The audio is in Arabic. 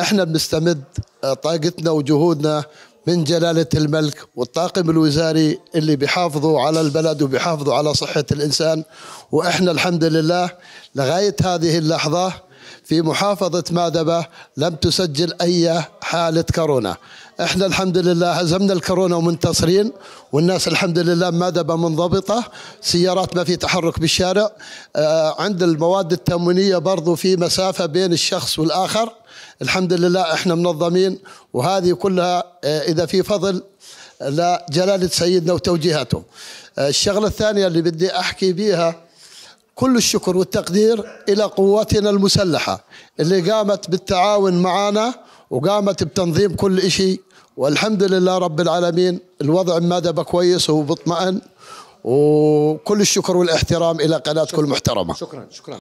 احنا بنستمد آه، طاقتنا وجهودنا من جلالة الملك والطاقم الوزاري اللي بيحافظوا على البلد وبيحافظوا على صحة الإنسان وإحنا الحمد لله لغاية هذه اللحظة في محافظة مادبة لم تسجل أي حالة كورونا احنا الحمد لله هزمنا الكورونا ومنتصرين والناس الحمد لله مادبة منضبطة سيارات ما في تحرك بالشارع آه، عند المواد التموينية برضو في مسافة بين الشخص والآخر الحمد لله احنا منظمين وهذه كلها آه، إذا في فضل لجلالة سيدنا وتوجيهاته آه، الشغلة الثانية اللي بدي أحكي بيها كل الشكر والتقدير إلى قواتنا المسلحة اللي قامت بالتعاون معنا وقامت بتنظيم كل شيء والحمد لله رب العالمين الوضع ما دب كويس وبطمئن وكل الشكر والاحترام إلى قناتكم المحترمة شكرا شكرا